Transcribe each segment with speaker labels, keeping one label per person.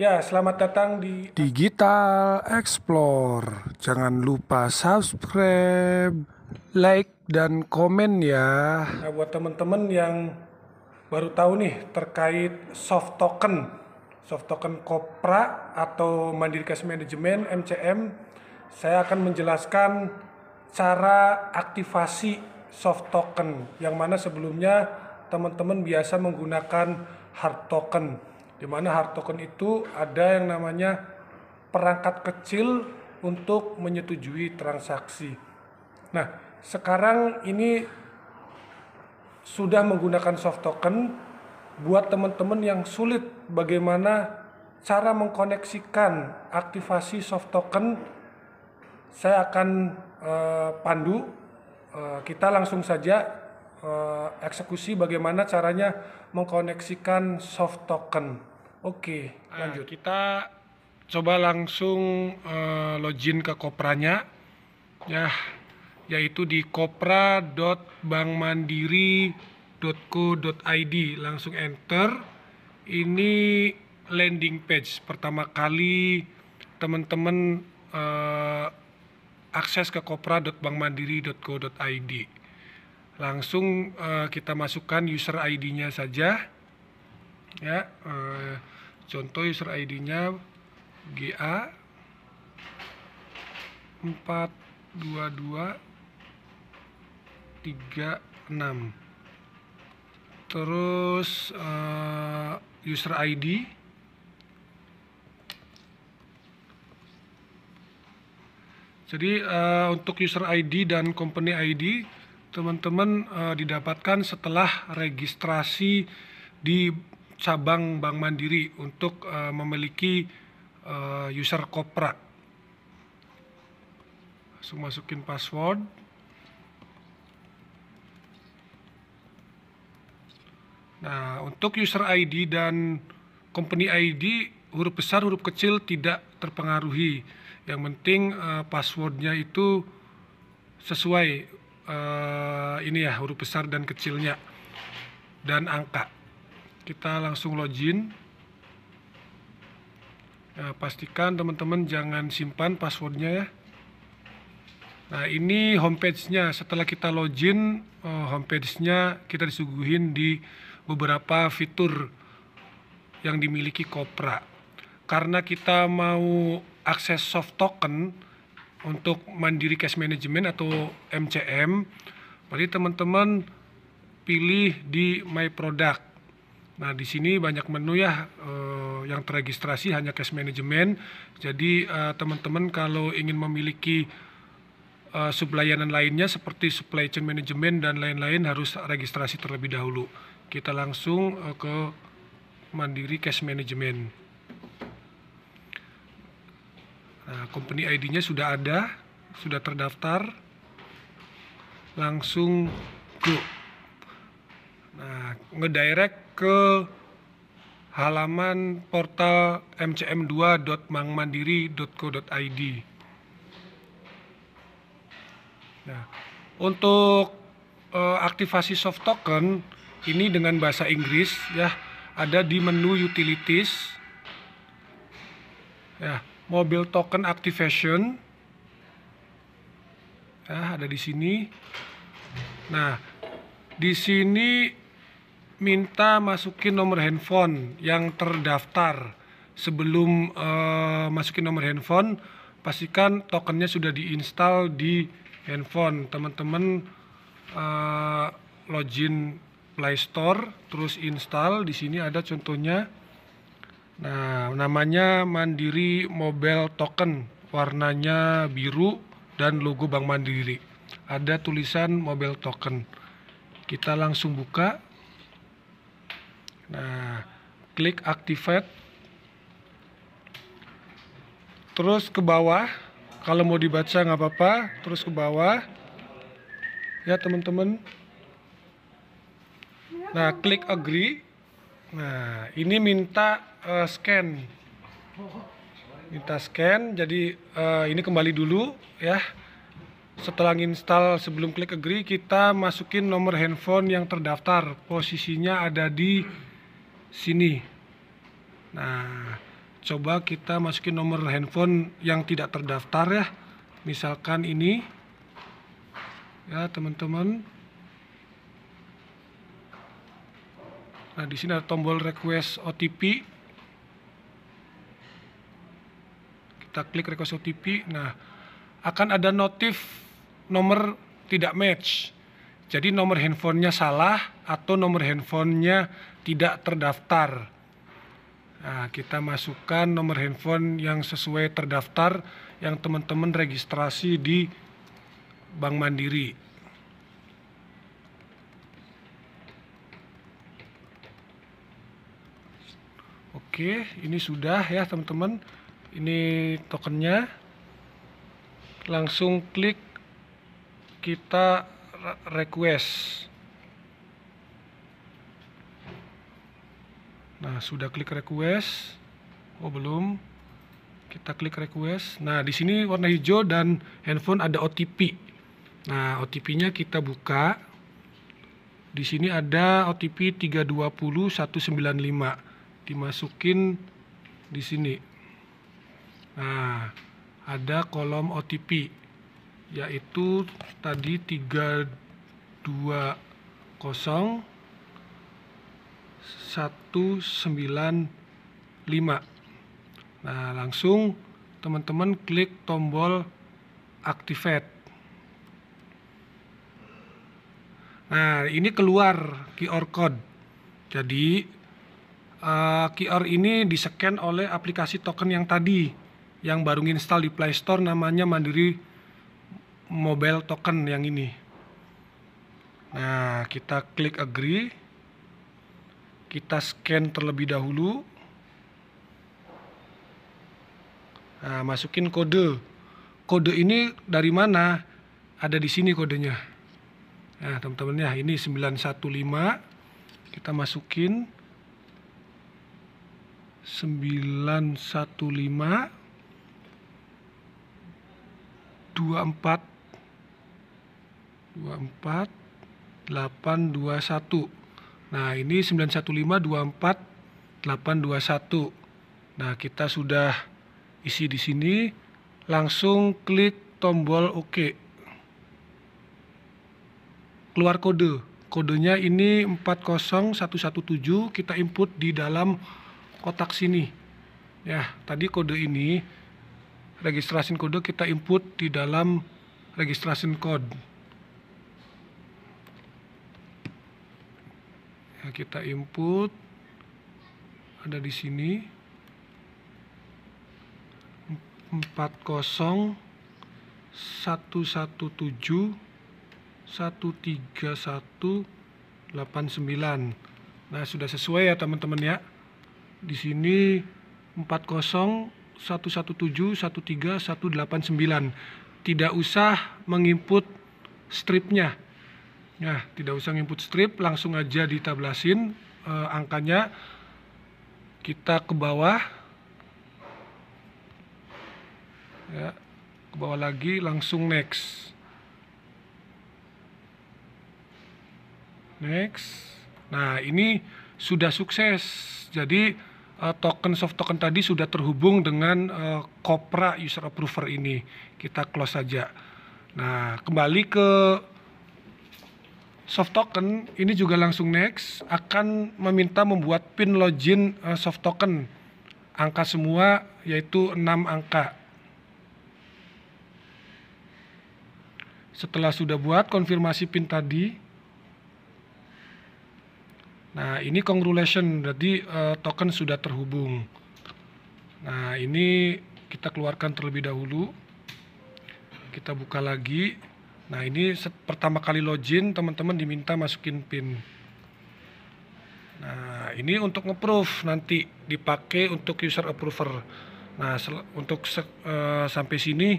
Speaker 1: Ya, selamat datang di Digital Explore. Jangan lupa subscribe, like, dan komen ya. Nah, buat teman-teman yang baru tahu nih terkait soft token, soft token Kopra atau Mandiri Cash Management (MCM), saya akan menjelaskan cara aktivasi soft token yang mana sebelumnya teman-teman biasa menggunakan hard token di mana hard token itu ada yang namanya perangkat kecil untuk menyetujui transaksi. Nah, sekarang ini sudah menggunakan soft token buat teman-teman yang sulit bagaimana cara mengkoneksikan aktivasi soft token saya akan uh, pandu uh, kita langsung saja uh, eksekusi bagaimana caranya mengkoneksikan soft token. Oke, nah, lanjut. Nah, kita coba langsung uh, login ke kopranya. Ya, yaitu di kopra.bankmandiri.co.id. Langsung enter. Ini landing page pertama kali teman-teman uh, akses ke kopra.bankmandiri.co.id. Langsung uh, kita masukkan user ID-nya saja. Ya, uh, contoh user ID nya GA 422 36 terus uh, user ID jadi uh, untuk user ID dan company ID teman-teman uh, didapatkan setelah registrasi di cabang Bank Mandiri untuk uh, memiliki uh, user kopra. Langsung masukin password. Nah, untuk user ID dan company ID huruf besar huruf kecil tidak terpengaruhi. Yang penting uh, passwordnya itu sesuai uh, ini ya huruf besar dan kecilnya dan angka kita langsung login nah, pastikan teman-teman jangan simpan passwordnya ya nah ini homepage-nya setelah kita login eh, homepage-nya kita disuguhin di beberapa fitur yang dimiliki Kopra karena kita mau akses soft token untuk mandiri cash management atau MCM berarti teman-teman pilih di my product Nah, di sini banyak menu ya uh, yang terregistrasi hanya cash management. Jadi eh, teman-teman kalau ingin memiliki uh, eh, sublayanan lainnya seperti supply chain management dan lain-lain harus registrasi terlebih dahulu. Kita langsung uh, ke Mandiri Cash Management. Nah, company ID-nya sudah ada, sudah terdaftar. Langsung go. Nah, ngedirect ke halaman portal mcm2.mangmandiri.co.id. Nah, untuk e, aktivasi soft token ini dengan bahasa Inggris ya ada di menu utilities ya mobile token activation ya ada di sini. Nah, di sini minta masukin nomor handphone yang terdaftar sebelum uh, masukin nomor handphone pastikan tokennya sudah diinstal di handphone teman-teman uh, login Play Store terus install di sini ada contohnya nah namanya Mandiri Mobile Token warnanya biru dan logo Bank Mandiri ada tulisan Mobile Token kita langsung buka Nah, klik activate. Terus ke bawah, kalau mau dibaca nggak apa-apa, terus ke bawah. Ya, teman-teman. Nah, klik agree. Nah, ini minta uh, scan. Minta scan, jadi uh, ini kembali dulu ya. Setelah install sebelum klik agree, kita masukin nomor handphone yang terdaftar. Posisinya ada di sini. Nah, coba kita masukin nomor handphone yang tidak terdaftar ya. Misalkan ini. Ya, teman-teman. Nah, di sini ada tombol request OTP. Kita klik request OTP. Nah, akan ada notif nomor tidak match. Jadi nomor handphonenya salah atau nomor handphonenya tidak terdaftar. Nah, kita masukkan nomor handphone yang sesuai terdaftar yang teman-teman registrasi di Bank Mandiri. Oke, ini sudah ya teman-teman. Ini tokennya. Langsung klik kita request. Nah, sudah klik request. Oh, belum. Kita klik request. Nah, di sini warna hijau dan handphone ada OTP. Nah, OTP-nya kita buka. Di sini ada OTP 320195. Dimasukin di sini. Nah, ada kolom OTP yaitu tadi 320 195 nah langsung teman-teman klik tombol activate nah ini keluar QR code jadi eh, QR ini di scan oleh aplikasi token yang tadi yang baru install di Play Store namanya Mandiri Mobile Token yang ini. Nah, kita klik agree kita scan terlebih dahulu nah, masukin kode kode ini dari mana ada di sini kodenya nah teman-teman ya ini 915 kita masukin 915 24 24 821 Nah, ini 91524821. Nah, kita sudah isi di sini, langsung klik tombol OK. Keluar kode. Kodenya ini 40117 kita input di dalam kotak sini. Ya, tadi kode ini registrasi kode kita input di dalam registrasi kode Nah, kita input ada di sini 40117131189. nah sudah sesuai ya teman-teman ya di sini 40117131189. tidak usah menginput stripnya Nah, tidak usah input strip, langsung aja ditablasin e, angkanya. Kita ke bawah. Ya, ke bawah lagi, langsung next. Next. Nah, ini sudah sukses. Jadi e, token soft token tadi sudah terhubung dengan e, Copra user approver ini. Kita close saja. Nah, kembali ke soft token ini juga langsung next akan meminta membuat pin login eh, soft token angka semua yaitu 6 angka setelah sudah buat konfirmasi pin tadi nah ini congratulation jadi uh, token sudah terhubung nah ini kita keluarkan terlebih dahulu kita buka lagi Nah ini pertama kali login teman-teman diminta masukin PIN. Nah ini untuk ngeproof nanti dipakai untuk user approver. Nah untuk uh, sampai sini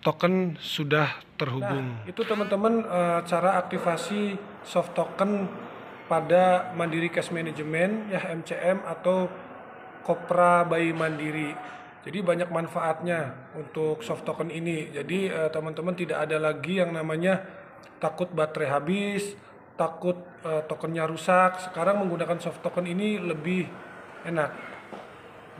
Speaker 1: token sudah terhubung. Nah, itu teman-teman uh, cara aktivasi soft token pada Mandiri Cash Management ya MCM atau Kopra bayi Mandiri. Jadi banyak manfaatnya untuk soft token ini. Jadi eh, teman-teman tidak ada lagi yang namanya takut baterai habis, takut eh, tokennya rusak. Sekarang menggunakan soft token ini lebih enak.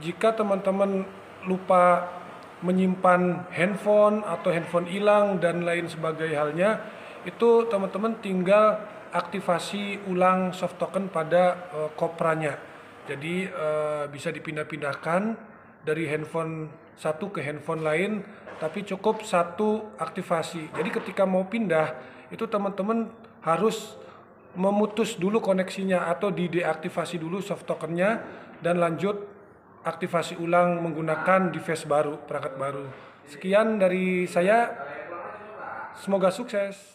Speaker 1: Jika teman-teman lupa menyimpan handphone atau handphone hilang dan lain sebagai halnya, itu teman-teman tinggal aktivasi ulang soft token pada eh, kopranya. Jadi bisa dipindah-pindahkan dari handphone satu ke handphone lain tapi cukup satu aktivasi. Jadi ketika mau pindah itu teman-teman harus memutus dulu koneksinya atau di deaktivasi dulu soft tokennya dan lanjut aktivasi ulang menggunakan device baru, perangkat baru. Sekian dari saya. Semoga sukses.